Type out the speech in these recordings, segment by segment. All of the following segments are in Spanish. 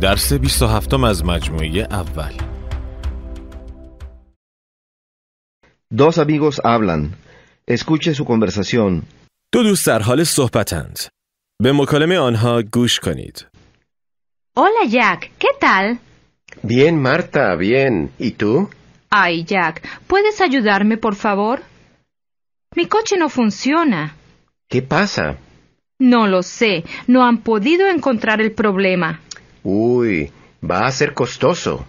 درس 27 از مجموعه اول Dos amigos hablan. Escuche su conversación. دو Hola Jack, ¿qué tal? Bien, Marta, bien. ¿Y tú? Ay Jack, ¿puedes ayudarme por favor? Mi coche no funciona. ¿Qué pasa? No lo sé, no han podido encontrar el problema. Uy, va a ser costoso.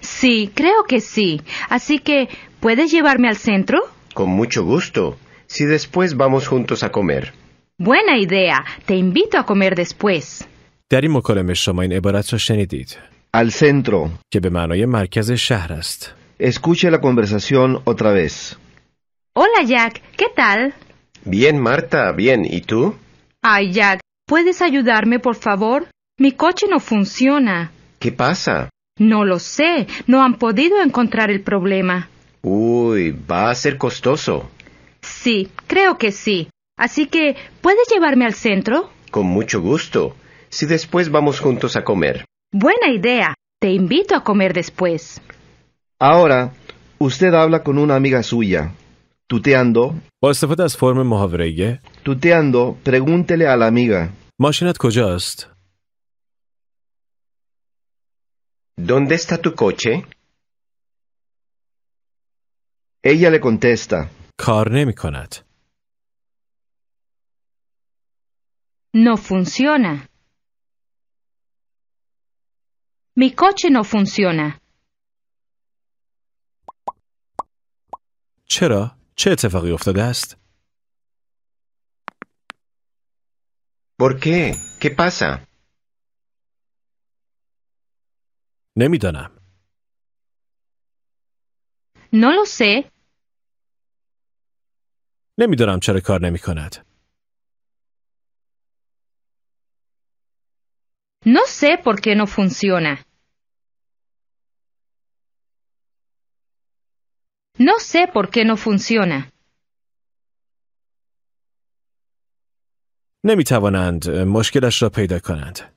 Sí, creo que sí. Así que, ¿puedes llevarme al centro? Con mucho gusto, si después vamos juntos a comer. Buena idea. Te invito a comer después. Al centro. Escuche la conversación otra vez. Hola, Jack. ¿Qué tal? Bien, Marta, bien. ¿Y tú? Ay, Jack, ¿puedes ayudarme, por favor? Mi coche no funciona. ¿Qué pasa? No lo sé. No han podido encontrar el problema. Uy, va a ser costoso. Sí, creo que sí. Así que, ¿puedes llevarme al centro? Con mucho gusto. Si después vamos juntos a comer. Buena idea. Te invito a comer después. Ahora, usted habla con una amiga suya. Tuteando. Tuteando, pregúntele a la amiga. ¿Dónde está tu coche? Ella le contesta. کار نمی No funciona. Mi coche no funciona. چرا؟ چه اتفاقی افتاده است؟ ¿Por qué? ¿Qué pasa? نمیدانم. نولو سه. نمیدانم چرا کار نمی کند. No sé por نو no funciona. سه sé por qué نمی توانند مشکلش را پیدا کنند.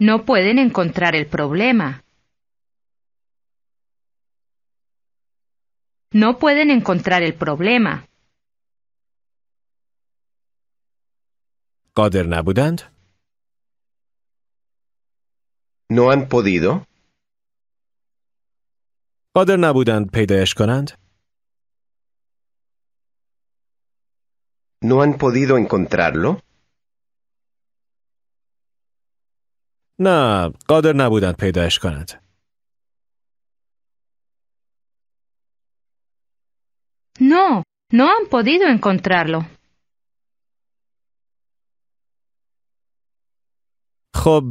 No pueden encontrar el problema. No pueden encontrar el problema. No han podido. No han podido encontrarlo. نه قادر نبودند پیداش کنند. No, no han podido encontrarlo. خب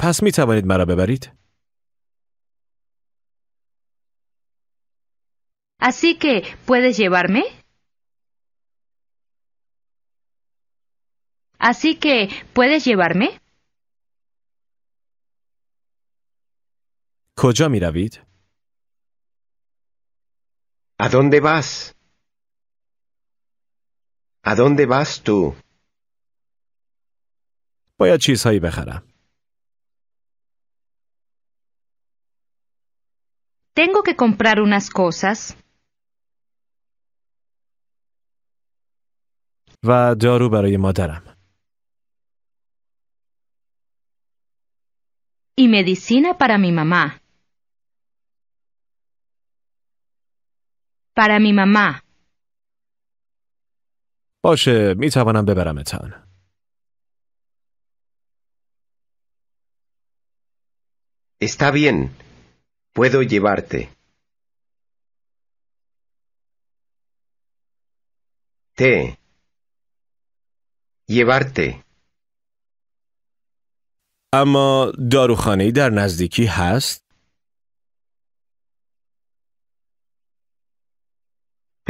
پس می توانید مرا ببرید؟ Así que, ¿puedes llevarme? Así que, ¿puedes llevarme? کجا ¿A dónde vas? ¿A dónde vas tú? Voy a Chisa y bejara. Tengo que comprar unas cosas Va a دارو y madaram. y medicina para mi mamá. para mi mamá. باشه می توانم ببرمتان. Está bien. Puedo llevarte. Te. Llevarte. اما داروخانه در نزدیکی هست؟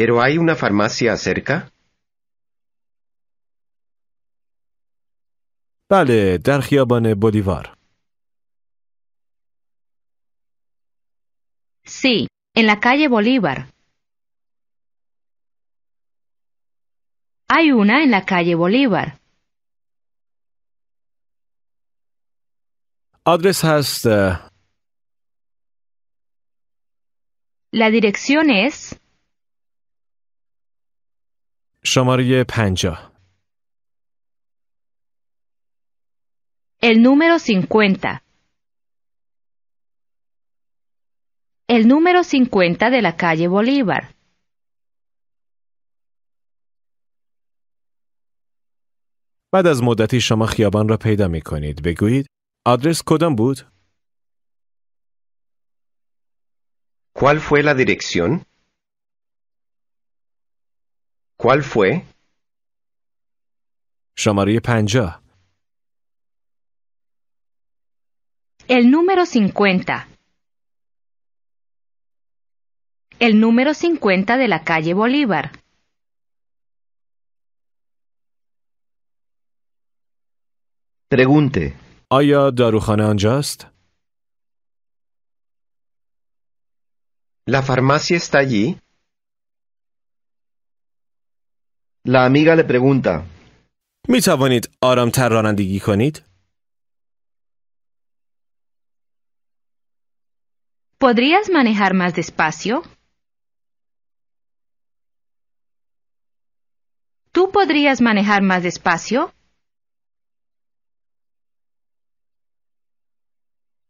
¿Pero hay una farmacia cerca? Sí, en la calle Bolívar. Hay una en la calle Bolívar. ¿Adres eh, La dirección es شماره 50 El número 50. El número 50 de la calle Bolívar. بعد از مدتی شما خیابان را پیدا می کنید. بگویید آدرس کدام بود؟ ¿Cuál fue la dirección? ¿Cuál fue? شماره Panja. El número 50. El número 50 de la calle Bolívar. Pregunte. ¿La farmacia está allí? La amiga le pregunta. می توانید رانندگی ¿Podrías manejar más despacio? ¿Tú podrías manejar más despacio?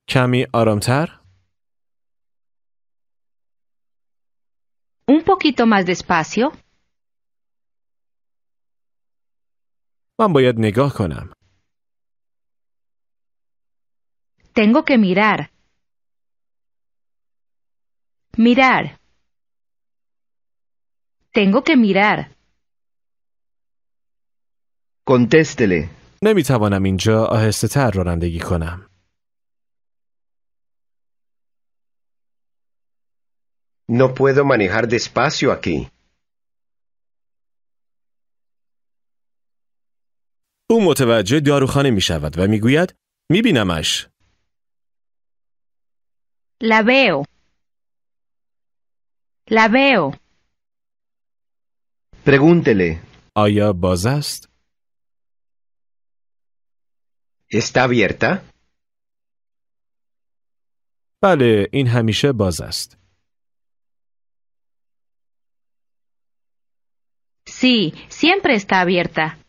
Chami tar ¿Un poquito más despacio? من باید نگاه کنم. Tengo que mirar. Mirar. Tengo que mirar. Contéstele. نمیتوانم اینجا آهسته تر رانندگی کنم. No puedo manejar despacio aquí. او متوجه داروخانه می شود و می گوید می بینمش. La veo. La veo. آیا باز است؟ ¿Está abierta? بله این همیشه باز است. سی. siempre está abierta.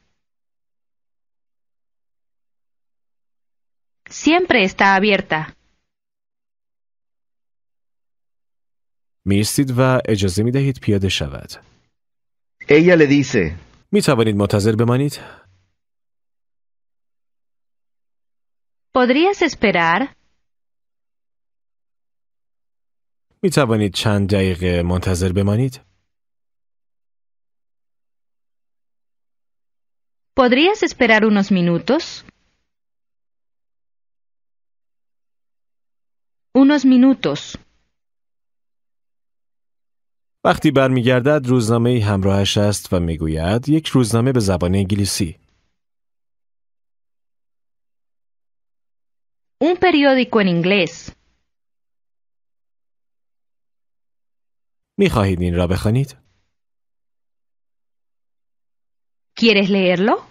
siempre está abierta. میستید و اجازه می دهید پیاده شود. Ella له می توانید منتظر بمانید؟ ¿Podrías می توانید چند دقیقه منتظر بمانید؟ ¿Podrías unos minutos? Unos minutos. وقتی برمیگردد روزنامه ای همراهش است و میگوید یک روزنامه به زبان انگلیسی. Un periódico en inglés. می خواهید این را بخوانید؟ ¿Quieres leerlo?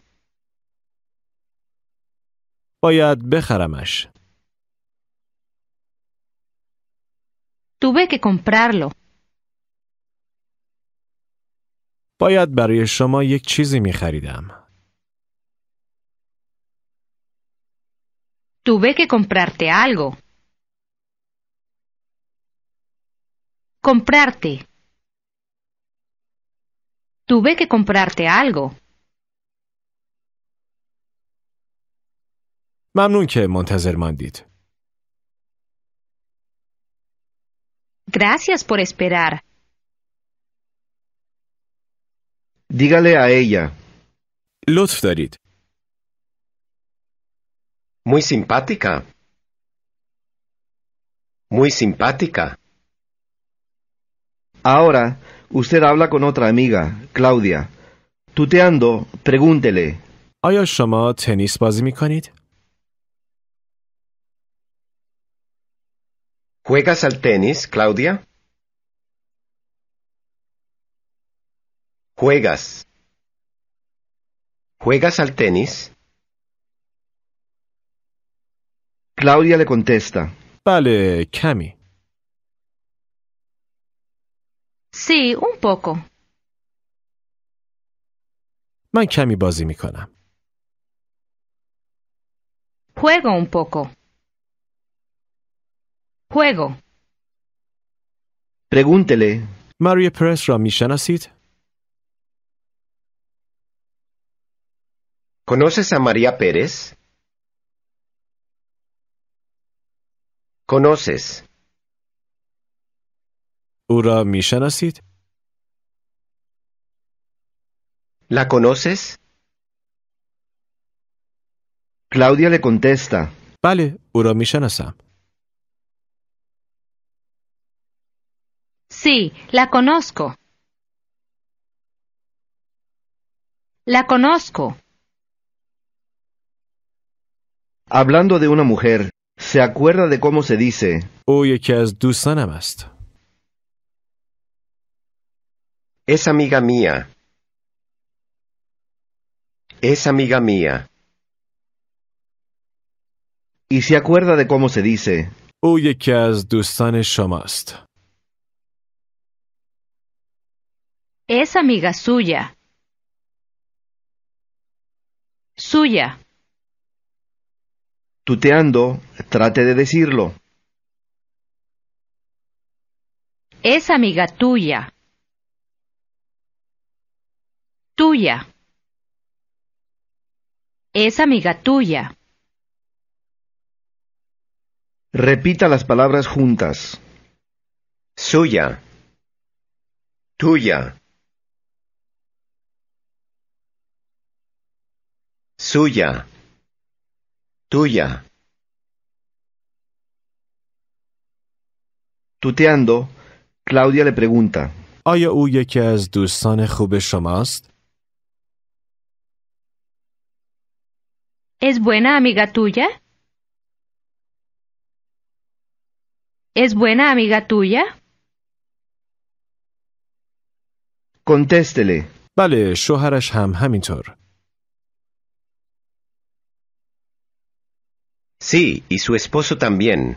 باید بخرمش. Tuve que comprarlo. باید برای شما یک چیزی می خریدم. Tuve que comprarte algo. Comprarte. Tuve que comprarte algo. ممنون که منتظر ماندید. Gracias por esperar. Dígale a ella. los Muy simpática. Muy simpática. Ahora, usted habla con otra amiga, Claudia. Tuteando, pregúntele. ¿Juegas al tenis, Claudia? Juegas. ¿Juegas al tenis? Claudia le contesta. Vale, Cami. Sí, un poco. my Cami, بازی Juego un poco. Juego. Pregúntele. María Pérez Ramishanasit. ¿Conoces a María Pérez? ¿Conoces? ¿Ura Mishanasit? ¿La conoces? Claudia le contesta. Vale, Ura Sí, la conozco. La conozco. Hablando de una mujer, ¿se acuerda de cómo se dice Oye, que Es amiga mía. Es amiga mía. ¿Y se acuerda de cómo se dice Oye, que از دوستان Es amiga suya. Suya. Tuteando, trate de decirlo. Es amiga tuya. Tuya. Es amiga tuya. Repita las palabras juntas. Suya. Tuya. suya, tuya. Tuteando, Claudia le pregunta. que es tu ¿Es buena amiga tuya? ¿Es buena amiga tuya? Contéstele. Vale, Shoharasham Ham Sí, y su esposo también.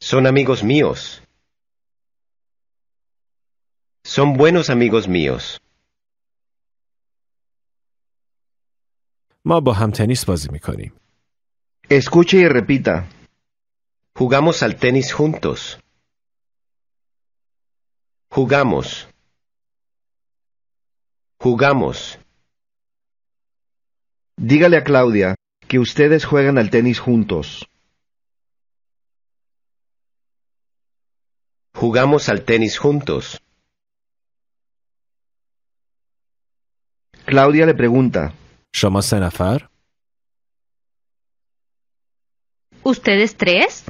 Son amigos míos. Son buenos amigos míos. Escuche y repita. Jugamos al tenis juntos. Jugamos. Jugamos. Dígale a Claudia que ustedes juegan al tenis juntos. Jugamos al tenis juntos. Claudia le pregunta. en afar? ¿Ustedes tres?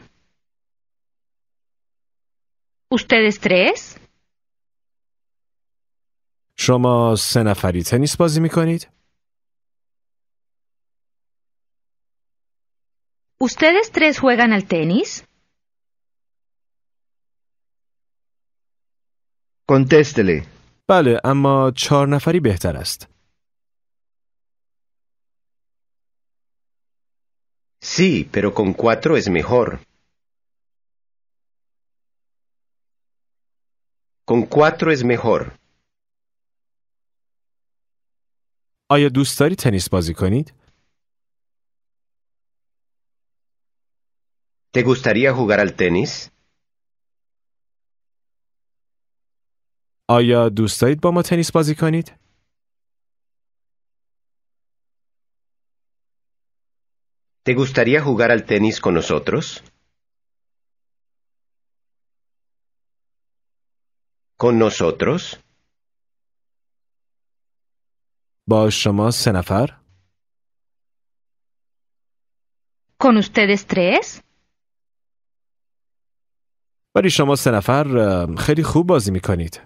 ¿Ustedes tres? شما سه نفری تنیس بازی می کنید؟ ¿Ustedes tres juegan al tenis? Contéstele. بله اما چهار نفری بهتر است. Sí, pero con cuatro es mejor. Con cuatro es mejor. آیا دوست داری تنیس بازی کنید؟ ¿Te gustaría jugar al tenis? آیا دوست دارید با ما تنیس بازی کنید؟ ¿Te gustaría jugar al tenis con nosotros? ¿Con nosotros? با شما سه نفر؟ کن ustedes tres? ولی شما سه نفر خیلی خوب بازی می کنید.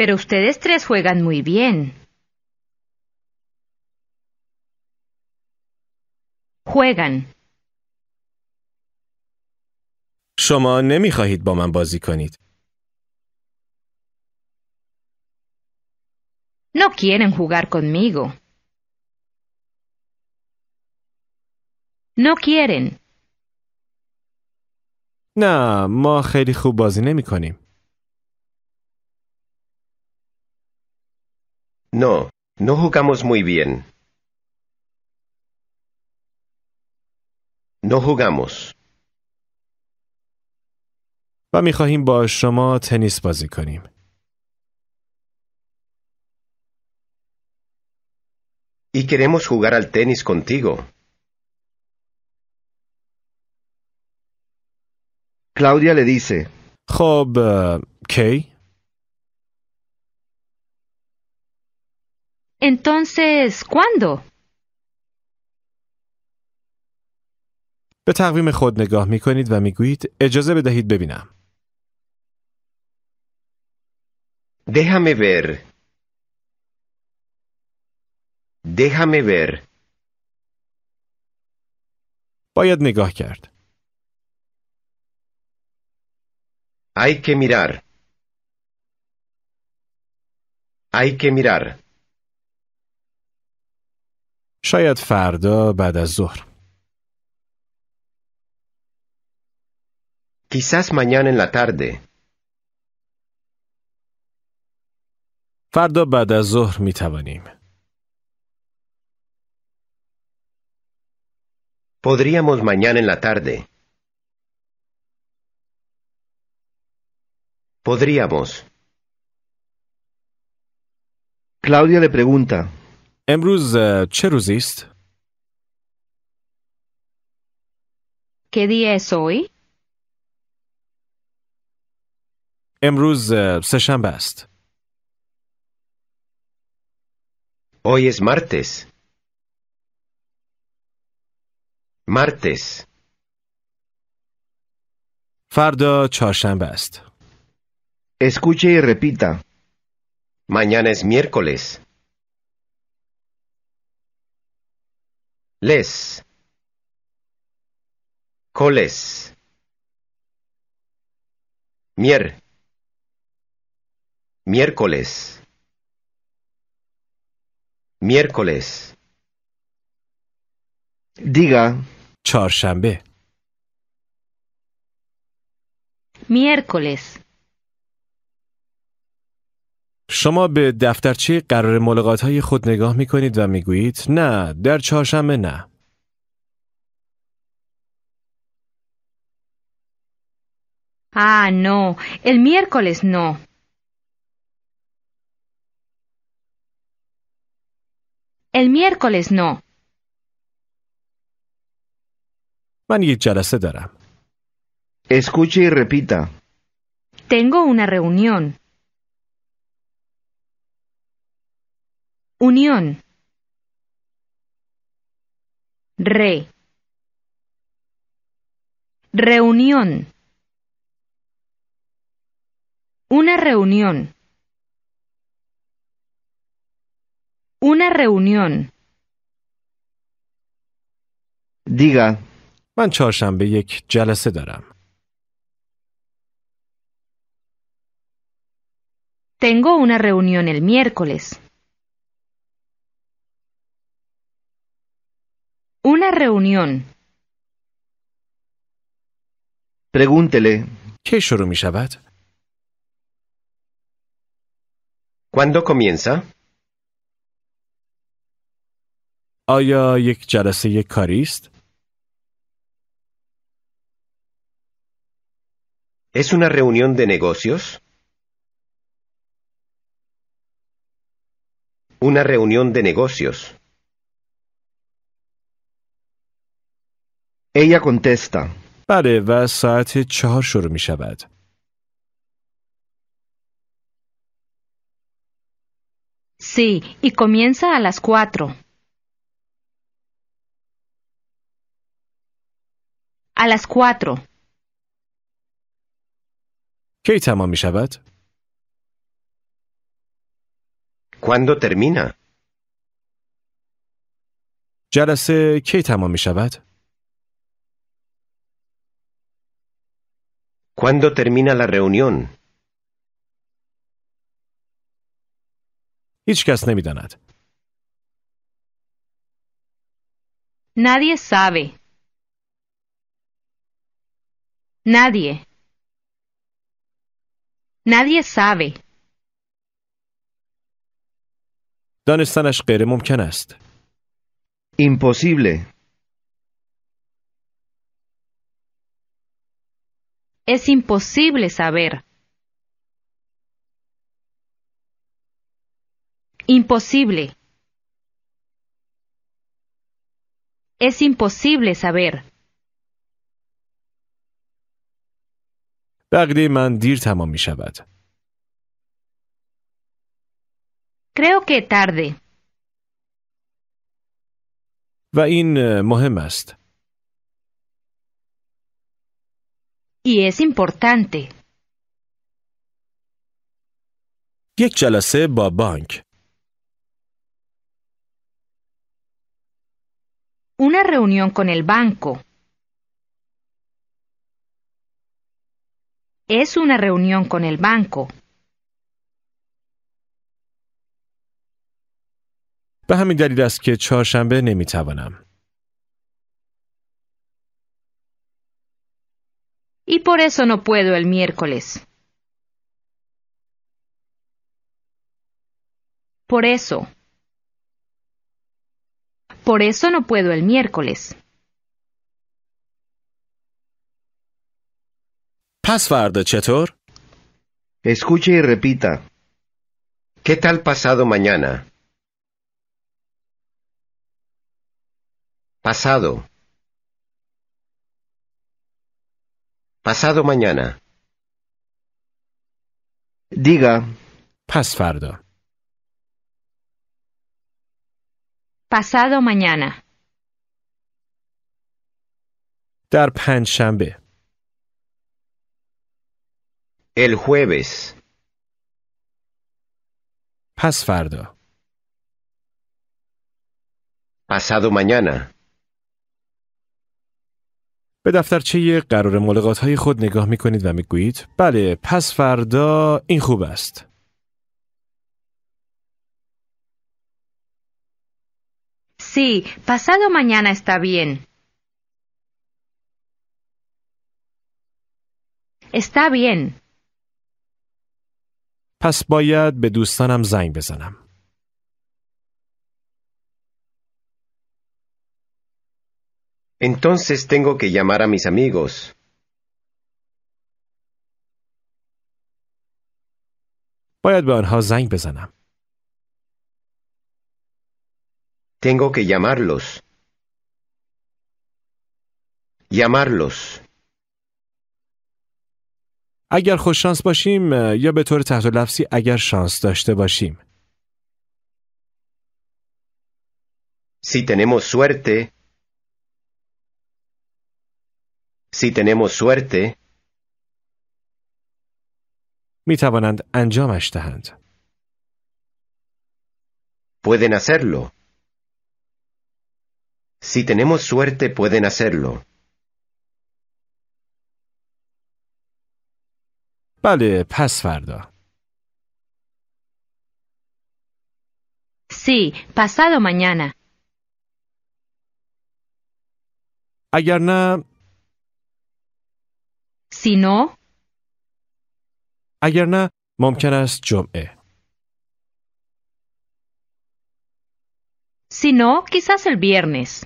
Pero ustedes tres juegan muy bien. Juegan. شما نمی خواهید با من بازی کنید. No quieren jugar conmigo. No quieren. نه No, no jugamos muy bien. No jugamos. و y queremos jugar al tenis contigo. Claudia le dice, Job, uh, eh, ¿qué? Entonces, ¿cuándo? به تقویم خود نگاه می کنید و می گویید اجازه بدهید ببینم. Déjame ver. Déjame ver. باید نگاه کرد. Hay که mirar. Hay که mirar. شاید فردا بعد از ظهر. Quizás mañana en la tarde. فردا بعد از ظهر می توانیم. Podríamos mañana en la tarde. Podríamos. Claudia le pregunta. Emruz eh, cheruzist. ¿Qué día es hoy? Emruz eh, Seshambast. Hoy es martes. Martes. Fardo Escuche y repita. Mañana es miércoles. Les. Coles. Mier. Miércoles. Miércoles. Diga. چهارشنبه میرکولس شما به دفترچه قرار ملاقات های خود نگاه می کنید و می گویید نه در چهارشنبه نه. آه نو، ال miércoles no. ال miércoles Escuche y repita. Tengo una reunión. Unión. Re. Reunión. Una reunión. Una reunión. Diga. من چهارشنبه یک جلسه دارم. Tengo una reunión el miércoles. Una reunión. Pregúntele. ¿Qué شروع می شود؟ ¿Cuándo comienza? آیا یک جلسه کاری است؟ ¿Es una reunión de negocios? Una reunión de negocios. Ella contesta. Sí, y comienza a las cuatro. A las cuatro. کی تمام می شود؟ Quando termina? جلسه کی تمام می شود؟ Quando termina la reunión? هیچ کس نمی داند. Nadie sabe. Nadie. Nadie sabe. Imposible. Es imposible saber. Imposible. Es imposible saber. به من دیر تمام می شود. Creo que tarde. و این مهم است. Y es importante. یک جلسه با بانک. Una reunión con el banco. Es una reunión con el banco. Y por eso no puedo el miércoles. Por eso. Por eso no puedo el miércoles. chetor Escuche y repita. ¿Qué tal pasado mañana? Pasado. Pasado mañana. Diga. Pasfardo. Pasado mañana. pan El jueves. Pas fardo. Pasado mañana. به دفترچه قرار ملاقات های خود نگاه می کنید و می گویید بله پس فردا این خوب است. سی، pasado mañana استا bien. استا bien. پس باید به دوستانم زنگ بزنم. Entonces tengo que llamar a mis amigos. باید به آنها زنگ بزنم. Tengo que llamarlos. Llamarlos. اگر خوش شانس باشیم یا به طور تحت لفظی اگر شانس داشته باشیم. Si tenemos suerte. Si tenemos suerte. می توانند انجامش دهند. Pueden hacerlo. Si tenemos suerte pueden hacerlo. بله پس فردا سی پسادو مانیانا اگر نه سی نو اگر نه ممکن است جمعه سی نو کیساس ال بیرنس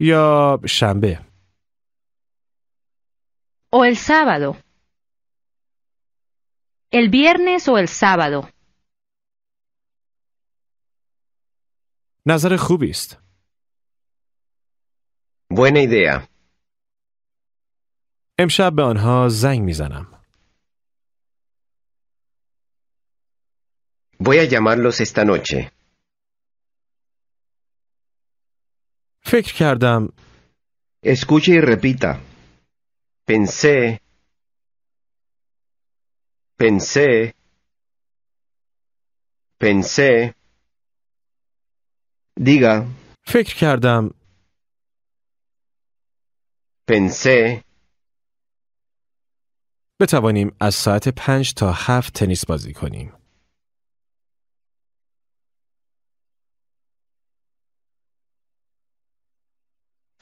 یا شنبه o el sábado. El viernes o el sábado. Nazareth Buena idea. امشب به Voy a llamarlos esta noche. فکر Escuche y repita. pensé, pensé, pensé. Diga. فکر کردم. pensé. بتوانیم از ساعت پنج تا هفت تنیس بازی کنیم.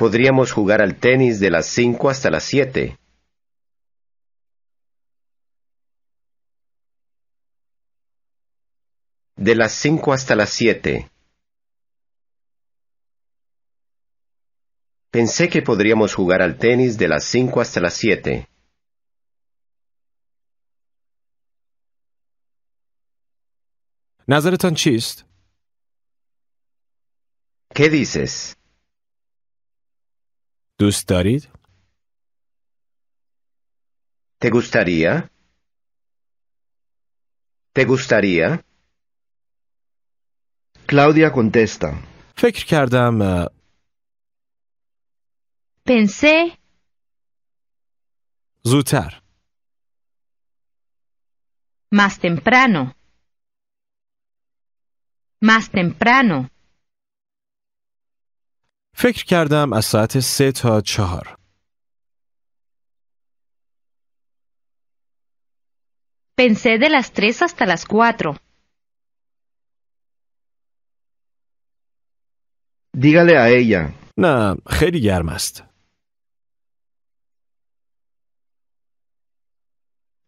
podríamos jugar al tenis de las 5 hasta las 7. De las 5 hasta las 7. Pensé que podríamos jugar al tenis de las 5 hasta las 7. نظرتان چیست؟ ¿Qué dices? ¿Te gustaría? ¿Te gustaría? Claudia contesta. Pensé Zutar. más temprano. Más temprano. فکر کردم از ساعت سه تا چهار. Pensé de las tres hasta las cuatro. Dígale a ella. No, خیلی گرم است.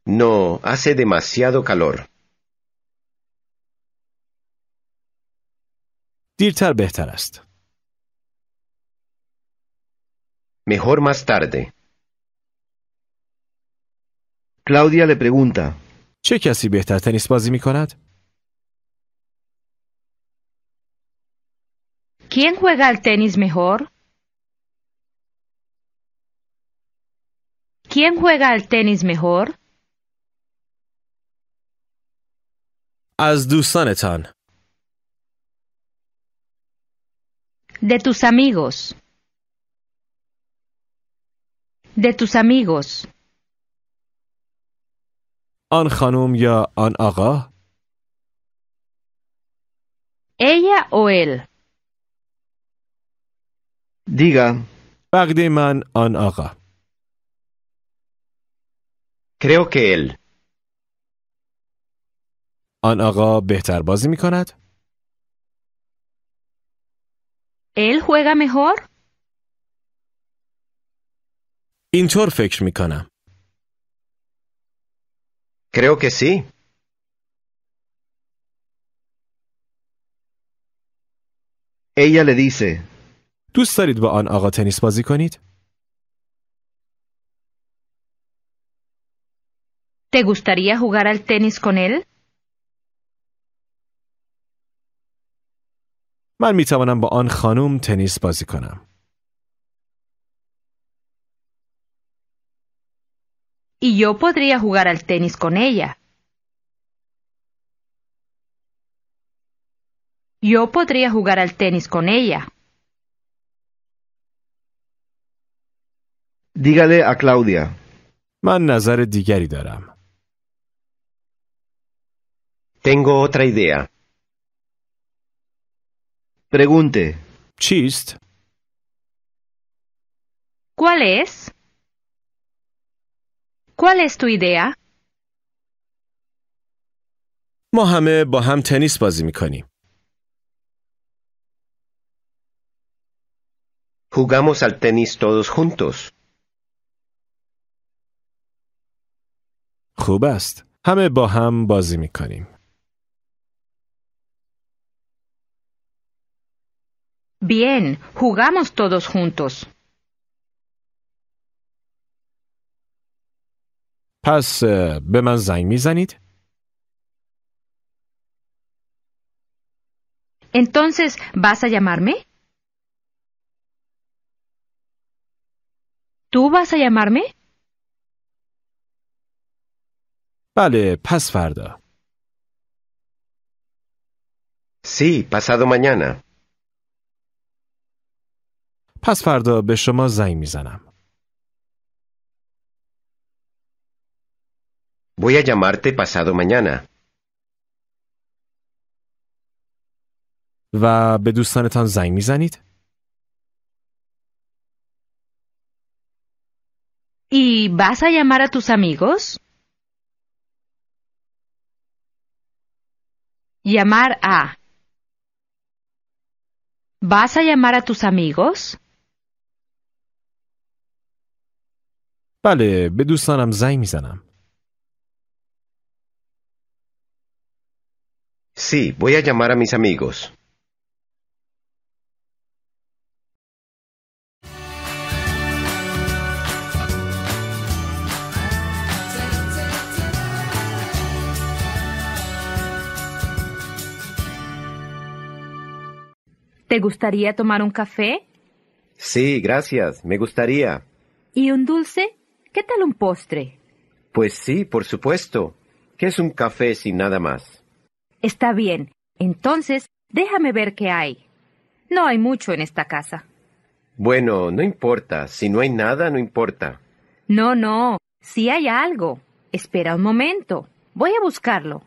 No, hace demasiado calor. دیرتر بهتر است. Mejor más tarde. Claudia le pregunta. چه کسی بهتر tenis بازی می ¿Quién juega al tenis mejor? ¿Quién juega al tenis mejor? du De tus amigos. de آن خانم یا آن آقا؟ ایا او ال دیگا بقدی من آن آقا کریو که ال آن آقا بهتر بازی می کند؟ ال juega مهر؟ اینطور فکر می کنم. Creo que sí. Ella le dice. دوست دارید با آن آقا تنیس بازی کنید؟ ¿Te gustaría jugar al tenis con él? من می توانم با آن خانم تنیس بازی کنم. y yo podría jugar al tenis con ella. Yo podría jugar al tenis con ella. Dígale a Claudia. Man Tengo otra idea. Pregunte. Chist. ¿Cuál es? ¿Cuál es tu idea? ما همه با هم تنیس بازی میکنیم. Jugamos al tenis todos juntos. خوب است. همه با هم بازی میکنیم. Bien, jugamos todos juntos. پس به من زنگ میزنید؟ Entonces, ¿vas a llamarme? ¿Tú vas a llamarme? Vale, pas farda. Sí, pasado mañana. Pas farda, به شما زنگ میزنم. Voy a llamarte pasado mañana. و به دوستانتان زنگ میزنید؟ ¿Y vas a llamar a tus amigos? Llamar a. ¿Vas a llamar a tus amigos? بله به دوستانم زنگ میزنم. Sí, voy a llamar a mis amigos. ¿Te gustaría tomar un café? Sí, gracias, me gustaría. ¿Y un dulce? ¿Qué tal un postre? Pues sí, por supuesto. ¿Qué es un café sin nada más? Está bien. Entonces, déjame ver qué hay. No hay mucho en esta casa. Bueno, no importa. Si no hay nada, no importa. No, no. Si hay algo. Espera un momento. Voy a buscarlo.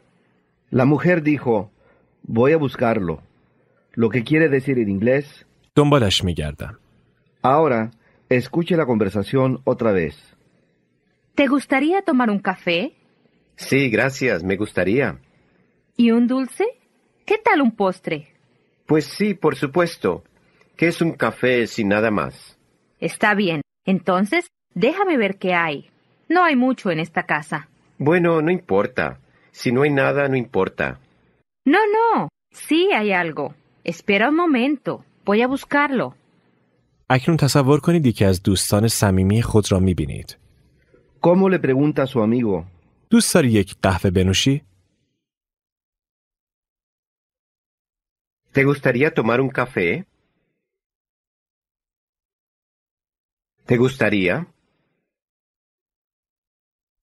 La mujer dijo, voy a buscarlo. Lo que quiere decir en inglés. la Ahora, escuche la conversación otra vez. ¿Te gustaría tomar un café? Sí, gracias, me gustaría. ¿Y un dulce? ¿Qué tal un postre? Pues sí, por supuesto. ¿Qué es un café sin nada más? Está bien. Entonces, déjame ver qué hay. No hay mucho en esta casa. Bueno, no importa. Si no hay nada, no importa. No, no. Sí hay algo. Espera un momento. Voy a buscarlo. ¿Cómo le pregunta a su amigo? ¿Te gustaría tomar un café? ¿Te gustaría?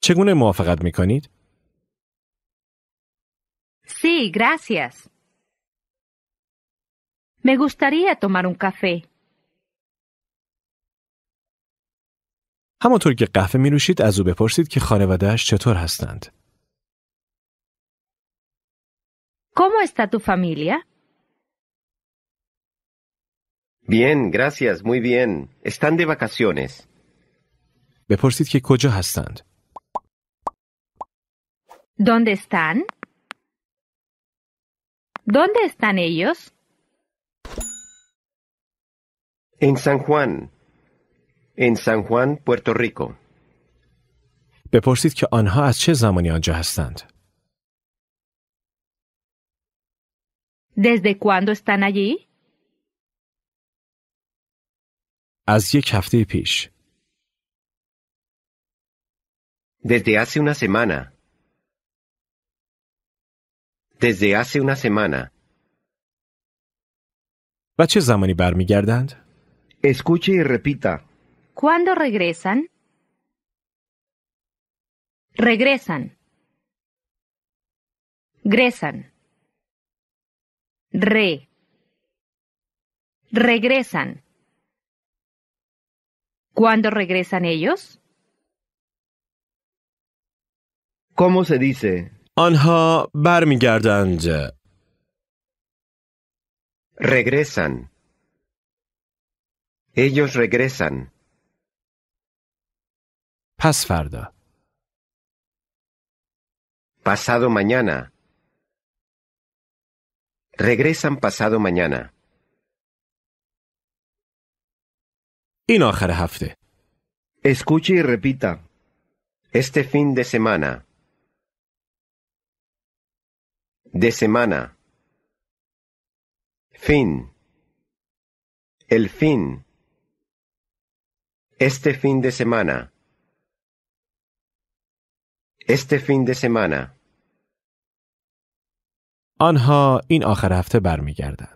چگونه موافقت می کنید؟ Sí, gracias. Me gustaría tomar un café. همانطور که قهوه می نوشید از او بپرسید که خانوادهش چطور هستند. ¿Cómo está tu familia? Bien, gracias, muy bien. Están de vacaciones. ¿Dónde están? ¿Dónde están ellos? En San Juan. En San Juan, Puerto Rico. ¿Desde cuándo están allí? Desde hace una semana. Desde hace una semana. Escuche y repita. ¿Cuándo regresan? Regresan. Gresan. Re. Regresan. ¿Cuándo regresan ellos? ¿Cómo se dice? Regresan. Ellos regresan. Pasfarda. Pasado mañana. Regresan pasado mañana. این آخر هفته Escuche y Este fin de semana. De semana. Fin. El fin. Este fin de semana. Este fin de semana. آنها این آخر هفته برمیگردند.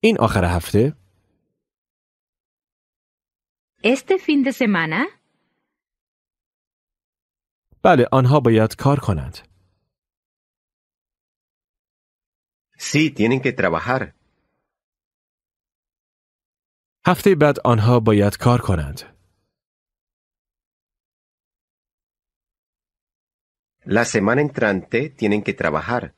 این آخر هفته Este fin de semana? بله آنها باید کار کنند. Sí, tienen que trabajar. هفته بعد آنها باید کار کنند. La semana entrante tienen que trabajar.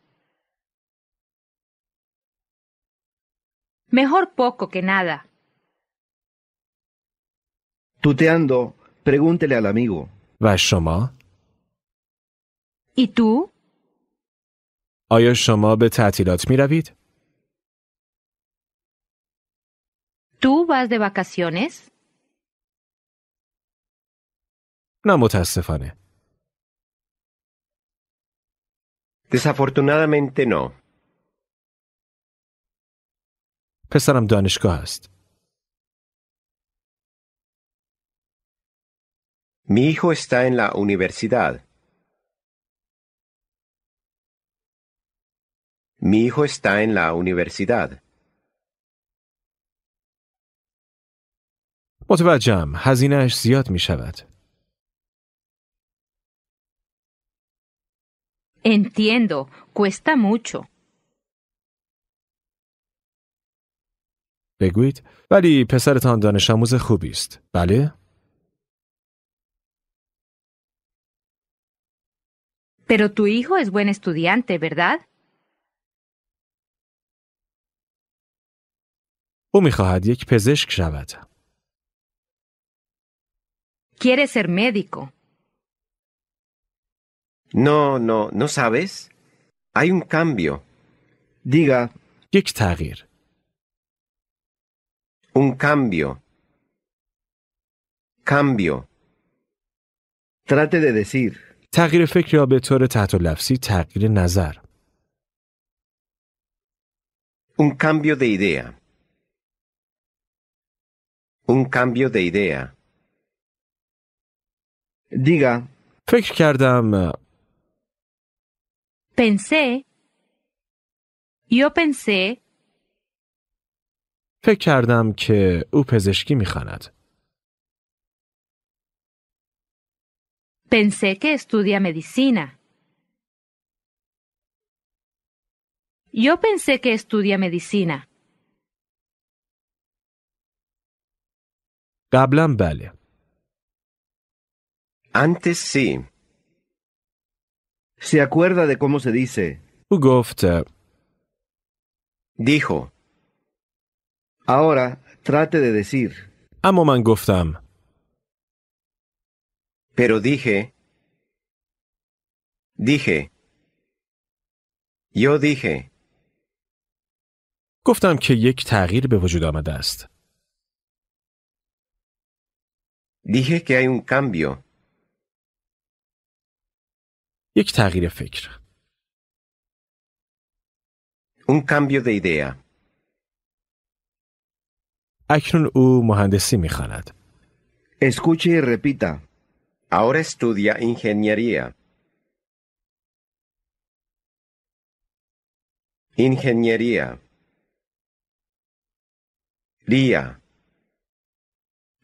Mejor poco que nada. Tuteando, pregúntele al amigo. ¿Y tú? ¿Tú vas de vacaciones? no متاسفانه. Desafortunadamente no. پسرم دانشگاه است. Mi hijo está en la universidad. Mi hijo está en la universidad. متوجهم هزینهش زیاد می شود. Entiendo, cuesta mucho. بگویید ولی پسرتان دانش آموز خوبی است بله Pero tu hijo es buen estudiante, ¿verdad? او میخواهد یک پزشک شود. Quiere ser médico. No, no, ¿no sabes? Hay un cambio. Diga. یک تغییر. Un cambio. Cambio. Trate de decir. تغییر فکر یا به طور تحت لفظی تغییر نظر. Un cambio de idea. Un cambio de idea. Diga. فکر کردم. Pensé. Yo pensé فکر کردم که او پزشکی میخواند. Pensé que estudia medicina. Yo pensé que estudia medicina. قبلا بله. Antes sí. ¿Se acuerda de cómo se dice? او گفت Dijo. Ahora trate de decir. اما من گفتم. Pero dije. Dije. Yo dije. گفتم که یک تغییر به وجود آمده است. Dije que hay un cambio. یک تغییر فکر. Un cambio de idea. escucha Escuche y repita. Ahora estudia ingeniería. Ingeniería. Ría.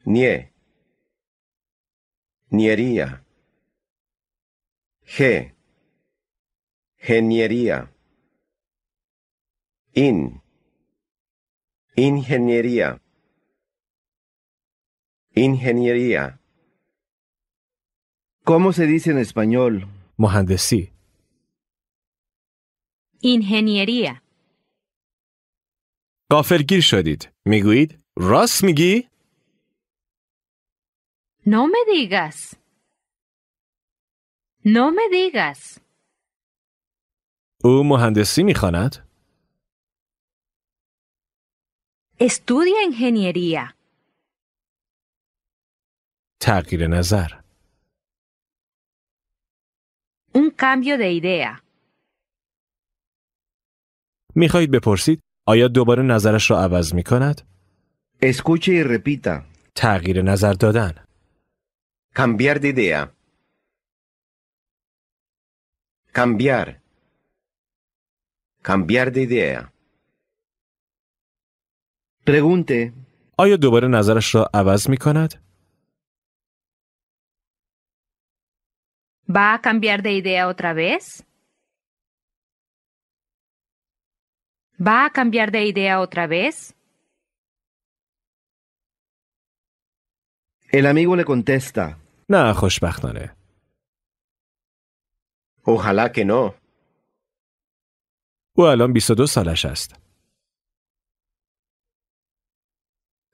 Nie. Niería. G. Ingeniería. In. Ingeniería. Ingeniería. ¿Cómo se dice en español? Mohandesi. Ingeniería. ¿Cofer shodid. Miguid, ¿Ross No me digas. No me digas. او mi Estudia ingeniería. تغییر نظر اون کمبیو ده ایدیا میخواهید بپرسید آیا دوباره نظرش را عوض می کند؟ ای رپیتا تغییر نظر دادن کمبیر دیدیا کمبیر کمبیر دیدیا پرگونته آیا دوباره نظرش را عوض می کند؟ ¿Va a cambiar de idea otra vez? ¿Va a cambiar de idea otra vez? El amigo le contesta. No, Ojalá que no.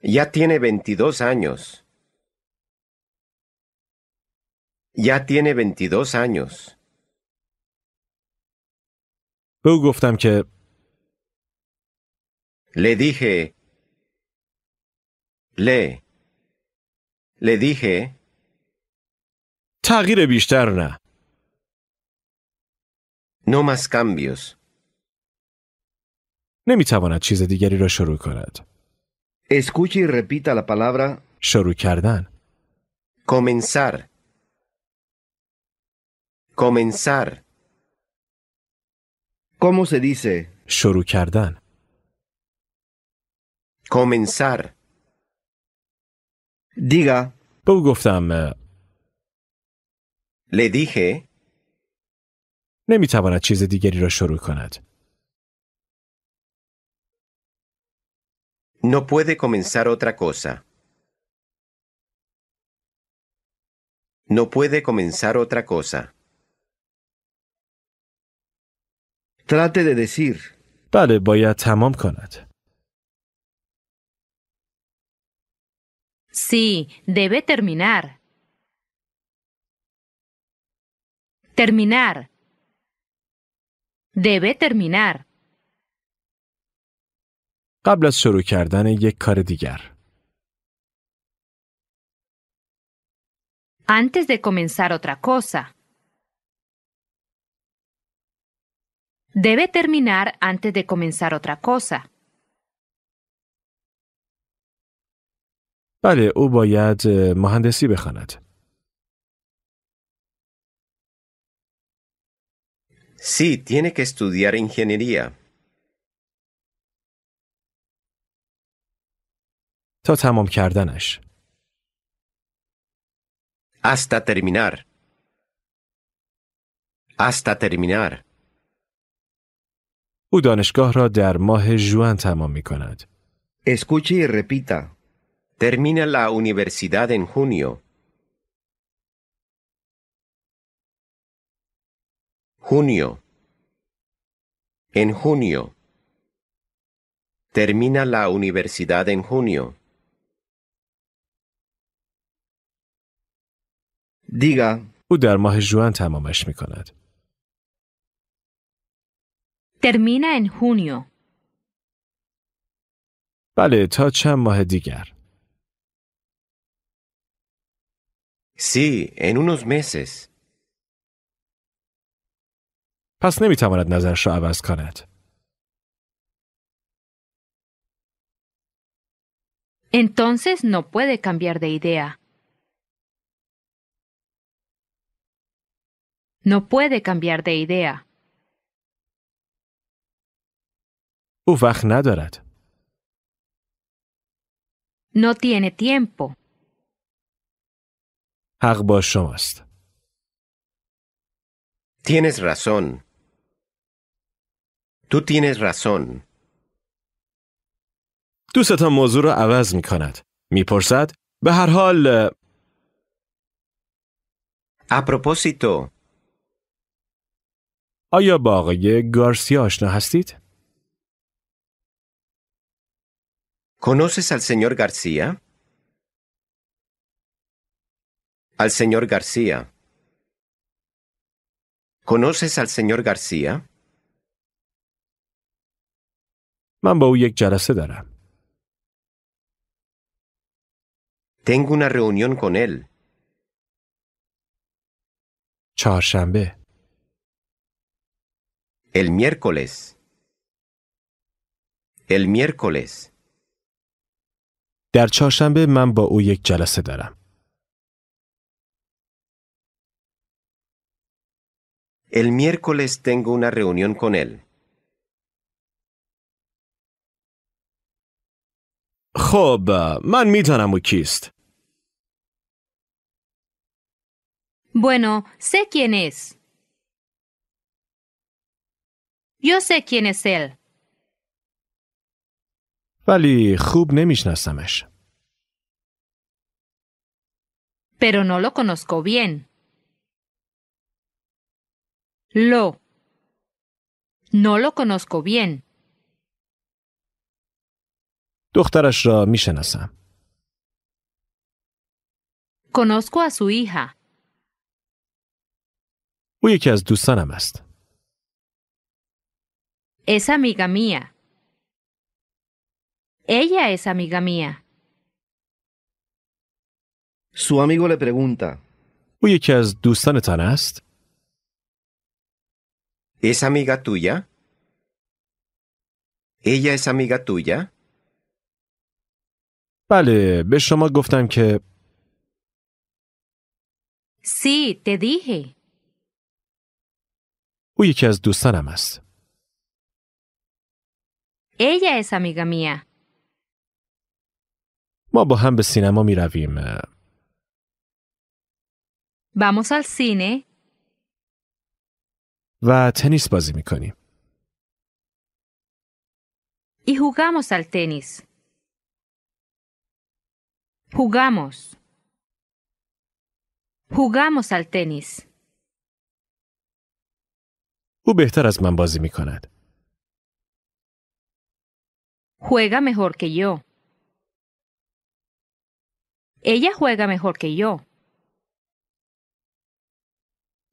Ya tiene 22 años. Ya tiene 22 años. به Le dije. Le. Le dije. تغییر بیشتر نه No más cambios. نمیتواند چیز دیگری را شروع کند Escuche y repita la palabra شروع کردن comenzar. Comenzar. ¿Cómo se dice? Comenzar. Diga, le dije, no puede comenzar otra cosa. No puede comenzar otra cosa. Trate de decir. voy a Sí, debe terminar. Terminar. Debe terminar. Antes de comenzar otra cosa. debe terminar antes de comenzar otra cosa. Sí, tiene que estudiar ingeniería. Hasta terminar. Hasta terminar. او دانشگاه را در ماه ژوئن تمام می کند. Escuche y repita. Termina la universidad en junio. Junio. En junio. Termina la universidad en junio. Diga. او در ماه ژوئن تمامش می کند. Termina en junio. Vale, Sí, en unos meses. Entonces no puede cambiar de idea. No puede cambiar de idea. او وقت ندارد. No tiene tiempo. حق با شماست. Tienes razón. Tú tienes razón. دوستتان موضوع را عوض می کند. میپرسد به هر حال A propósito. آیا با آقای گارسیا آشنا هستید؟ ¿Conoces al señor García? Al señor García. ¿Conoces al señor García? من Tengo una reunión con él. چهارشنبه. El miércoles. El miércoles. در چهارشنبه من با او یک جلسه دارم. El miércoles tengo una reunión con él. خب من میدانم او کیست. Bueno, sé quién es. Yo sé quién es él. ولی خوب نمیشناسمش. Pero no lo conozco bien. Lo. No lo conozco bien. دخترش را میشناسم. Conozco a su hija. او یکی از دوستانم است. Es amiga mía. Ella es amiga mía. Su amigo le pregunta. Oye, یکی از ¿Es amiga tuya? ¿Ella es amiga tuya? Vale, به شما Sí, te dije. Oye, du از Ella es amiga mía. ما با هم به سینما می رویم. Vamos al cine. و تنیس بازی می کنیم. Y jugamos al tenis. Jugamos. Jugamos al tenis. او بهتر از من بازی می کند. Juega mejor que yo. ella juega mejor que yo.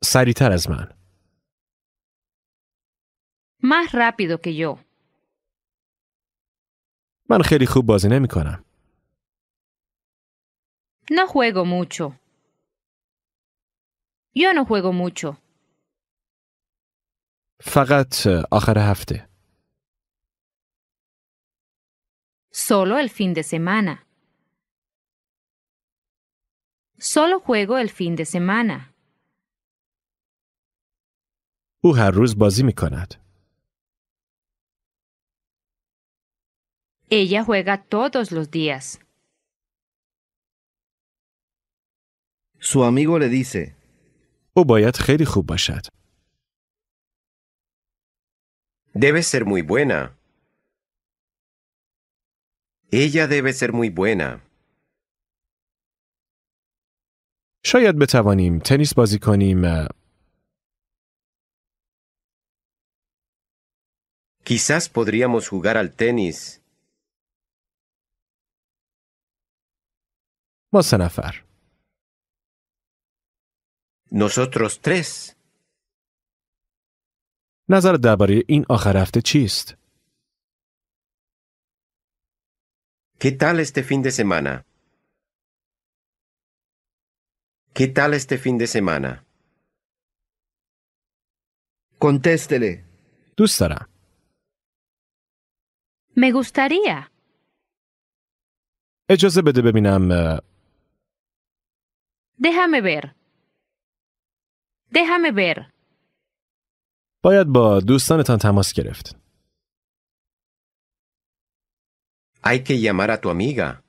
Sari از Más rápido que yo. من خیلی خوب No juego mucho. Yo no juego mucho. فقط آخر eh, Solo el fin de semana. Solo juego el fin de semana. Ella juega todos los días. Su amigo le dice, Debe ser muy buena. Ella debe ser muy buena. شاید بتوانیم تنیس بازی کنیم Quizás podríamos jugar al tenis. ما سه نفر Nosotros tres. نظر درباره این آخر هفته چیست؟ ¿Qué tal este fin de semana? که تال این فین ده دوست دارم. می‌گذاریم. اجازه بده ببینم... دهمه ام. دهام باید با دوستانتان تماس گرفت. ای که یاد تو با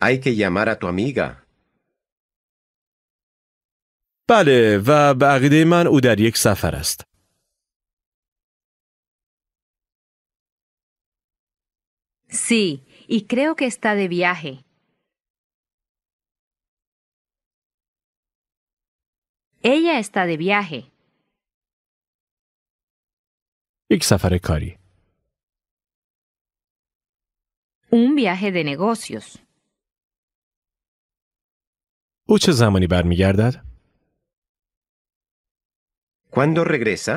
Hay que llamar a tu amiga. va, Sí, y creo que está de viaje. Ella está de viaje. یک e Un viaje de negocios. او چه زمانی برمیگردد؟ Cuando regresa?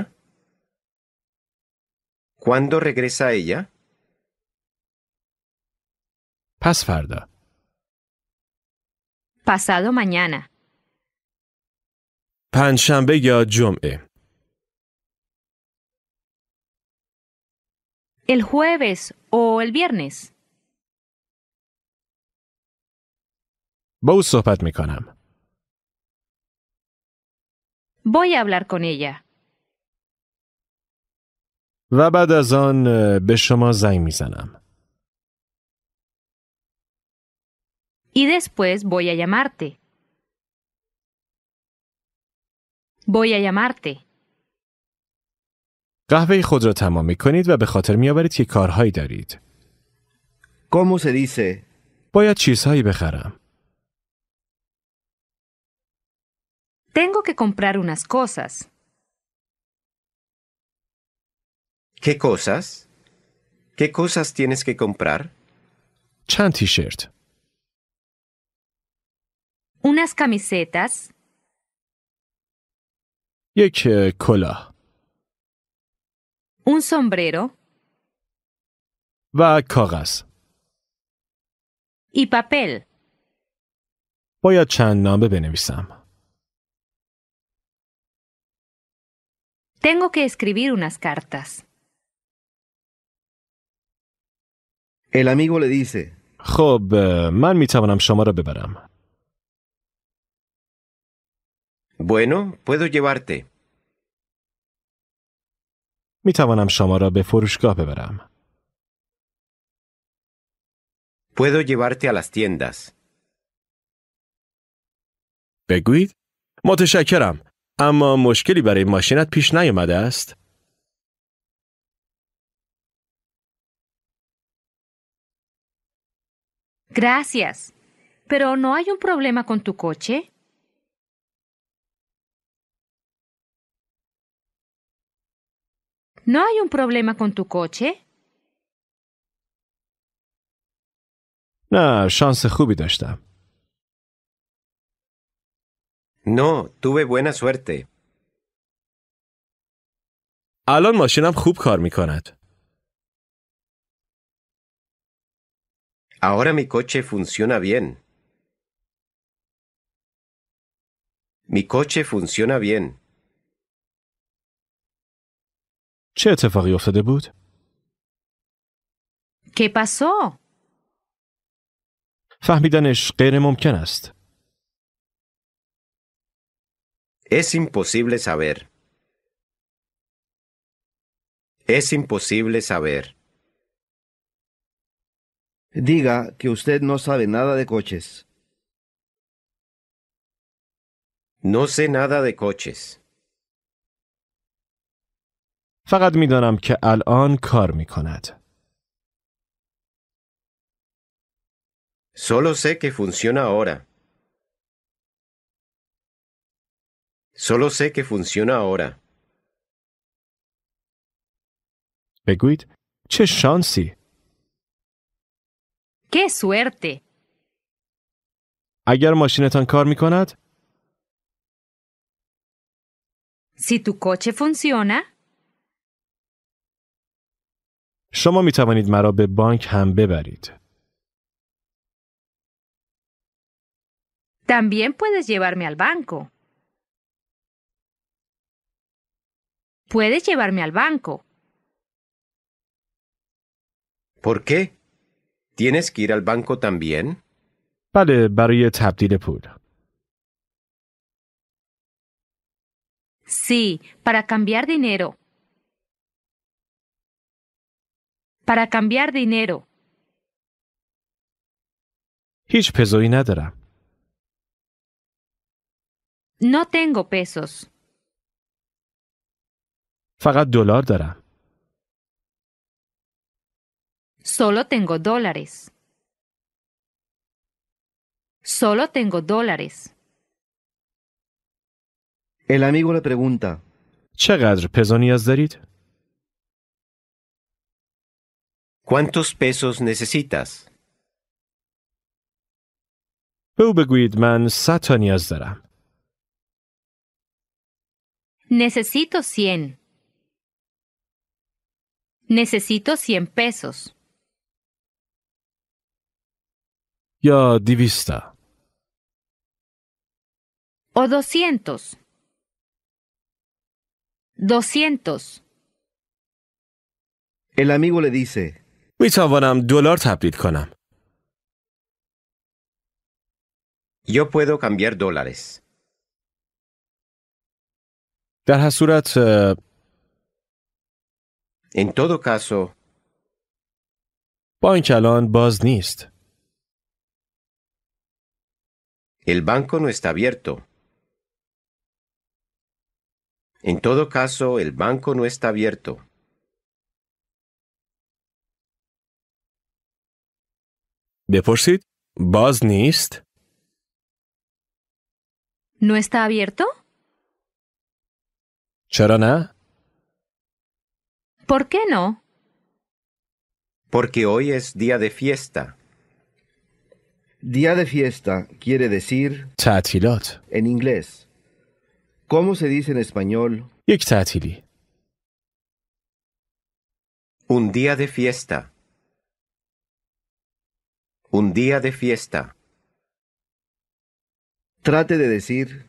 cuando regresa ella? پس فردا. Pasado mañana. پنجشنبه یا جمعه. El jueves o el viernes. با او صحبت می کنم. Voy a hablar con و بعد از آن به شما زنگ میزنم. Y después voy a llamarte. Voy a llamarte. قهوه خود را تمام می کنید و به خاطر می آورید که کارهایی دارید. ¿Cómo se dice? باید چیزهایی بخرم. Tengo que comprar unas cosas. ¿Qué cosas? ¿Qué cosas tienes que comprar? ¿Cuántas shirt Unas camisetas, Y que un sombrero Va cogas. y papel. Voy a Chan nombre benevisama Tengo que escribir unas cartas. El amigo le dice, خب eh, man می توانم شما Bueno, puedo llevarte. می توانم شما را Puedo llevarte a las tiendas. بگویید متشکرم. اما مشکلی برای ماشینت پیش نیامده است؟ Gracias. Pero no hay un problema con tu coche? ¿No hay un problema con tu coche? نه شانس خوبی داشتم. No, tuve buena suerte. الان ماشینم خوب کار می کند. Ahora mi coche funciona bien. Mi coche funciona bien. چه اتفاقی افتاده بود؟ ¿Qué pasó? فهمیدنش غیر ممکن است. Es imposible saber. Es imposible saber. Diga que usted no sabe nada de coches. No sé nada de coches. Solo sé que funciona ahora. Solo sé que funciona ahora. Peguit, qué şansi. Qué suerte. Agar mashinetan kar miknat? Si tu coche funciona, shoma mitovanit mara be También puedes llevarme al banco. Puedes llevarme al banco. ¿Por qué? ¿Tienes que ir al banco también? vale de Sí, para cambiar dinero. Para cambiar dinero. No tengo pesos. فقط دلار دارم. Solo tengo dólares. Solo tengo dólares. El amigo le pregunta. چقدر پزو نیاز دارید؟ ¿Cuántos pesos necesitas? به او بگویید Necesito 100. Necesito 100 pesos. Ya, divista. O 200. 200. El amigo le dice. Yo puedo cambiar dólares. در هر en todo caso... El banco no está abierto. En todo caso, el banco no está abierto. Depósito, ¿baznist? ¿No está abierto? ¿Por qué no? Porque hoy es día de fiesta. Día de fiesta quiere decir en inglés. ¿Cómo se dice en español? Un día de fiesta. Un día de fiesta. Trate de decir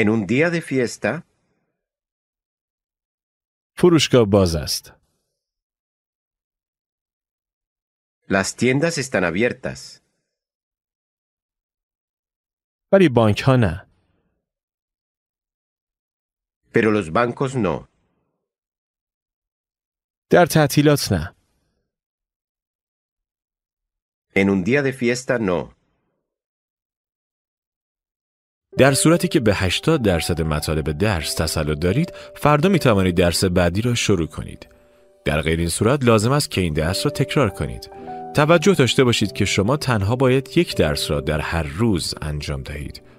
En un día de fiesta las tiendas están abiertas. Pero los bancos no. En un día de fiesta no. در صورتی که به 80 درصد مطالب درس تسلط دارید فردا می توانید درس بعدی را شروع کنید در غیر این صورت لازم است که این درس را تکرار کنید توجه داشته باشید که شما تنها باید یک درس را در هر روز انجام دهید